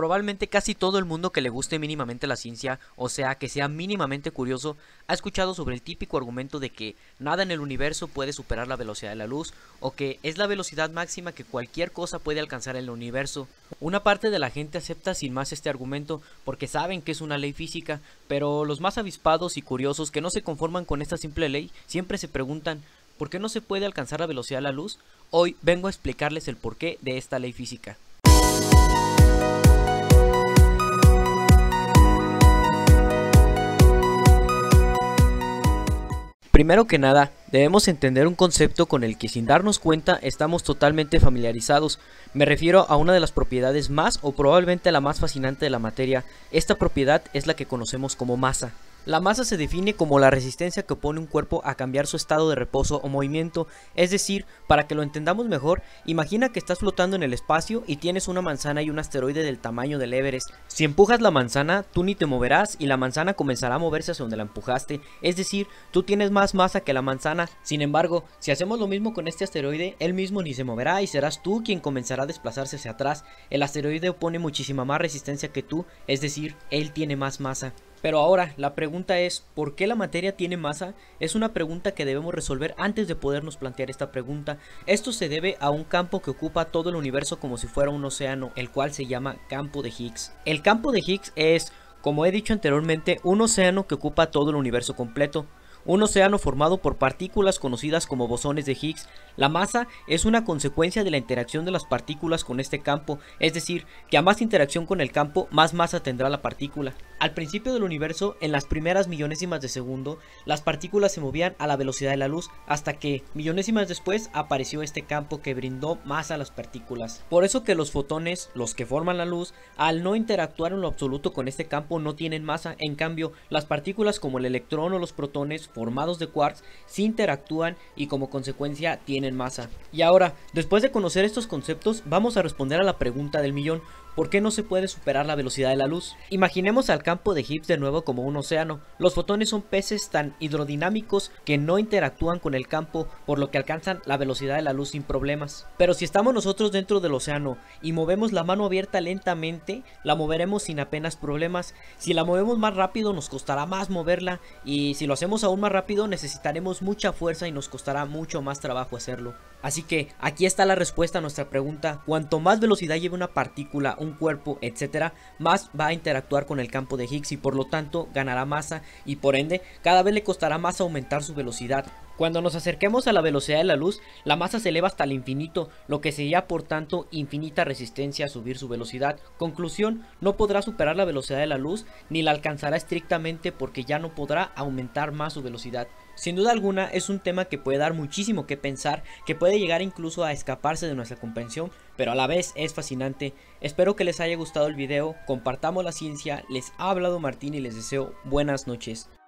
Probablemente casi todo el mundo que le guste mínimamente la ciencia, o sea, que sea mínimamente curioso, ha escuchado sobre el típico argumento de que nada en el universo puede superar la velocidad de la luz, o que es la velocidad máxima que cualquier cosa puede alcanzar en el universo. Una parte de la gente acepta sin más este argumento porque saben que es una ley física, pero los más avispados y curiosos que no se conforman con esta simple ley siempre se preguntan, ¿por qué no se puede alcanzar la velocidad de la luz? Hoy vengo a explicarles el porqué de esta ley física. Primero que nada, debemos entender un concepto con el que sin darnos cuenta estamos totalmente familiarizados. Me refiero a una de las propiedades más o probablemente la más fascinante de la materia. Esta propiedad es la que conocemos como masa. La masa se define como la resistencia que opone un cuerpo a cambiar su estado de reposo o movimiento, es decir, para que lo entendamos mejor, imagina que estás flotando en el espacio y tienes una manzana y un asteroide del tamaño del Everest. Si empujas la manzana, tú ni te moverás y la manzana comenzará a moverse hacia donde la empujaste, es decir, tú tienes más masa que la manzana. Sin embargo, si hacemos lo mismo con este asteroide, él mismo ni se moverá y serás tú quien comenzará a desplazarse hacia atrás. El asteroide opone muchísima más resistencia que tú, es decir, él tiene más masa. Pero ahora, la pregunta es, ¿por qué la materia tiene masa? Es una pregunta que debemos resolver antes de podernos plantear esta pregunta. Esto se debe a un campo que ocupa todo el universo como si fuera un océano, el cual se llama campo de Higgs. El campo de Higgs es, como he dicho anteriormente, un océano que ocupa todo el universo completo un océano formado por partículas conocidas como bosones de Higgs. La masa es una consecuencia de la interacción de las partículas con este campo, es decir, que a más interacción con el campo, más masa tendrá la partícula. Al principio del universo, en las primeras millonésimas de segundo, las partículas se movían a la velocidad de la luz, hasta que, millonésimas después, apareció este campo que brindó masa a las partículas. Por eso que los fotones, los que forman la luz, al no interactuar en lo absoluto con este campo no tienen masa, en cambio, las partículas como el electrón o los protones formados de quarks se interactúan y como consecuencia tienen masa. Y ahora, después de conocer estos conceptos, vamos a responder a la pregunta del millón. ¿Por qué no se puede superar la velocidad de la luz? Imaginemos al campo de Higgs de nuevo como un océano. Los fotones son peces tan hidrodinámicos que no interactúan con el campo, por lo que alcanzan la velocidad de la luz sin problemas. Pero si estamos nosotros dentro del océano y movemos la mano abierta lentamente, la moveremos sin apenas problemas. Si la movemos más rápido nos costará más moverla y si lo hacemos aún más rápido necesitaremos mucha fuerza y nos costará mucho más trabajo hacerlo. Así que aquí está la respuesta a nuestra pregunta. Cuanto más velocidad lleve una partícula, un cuerpo, etcétera, más va a interactuar con el campo de Higgs y por lo tanto ganará masa y por ende cada vez le costará más aumentar su velocidad. Cuando nos acerquemos a la velocidad de la luz, la masa se eleva hasta el infinito, lo que sería por tanto infinita resistencia a subir su velocidad. Conclusión, no podrá superar la velocidad de la luz ni la alcanzará estrictamente porque ya no podrá aumentar más su velocidad. Sin duda alguna es un tema que puede dar muchísimo que pensar, que puede llegar incluso a escaparse de nuestra comprensión, pero a la vez es fascinante. Espero que les haya gustado el video, compartamos la ciencia, les ha hablado Martín y les deseo buenas noches.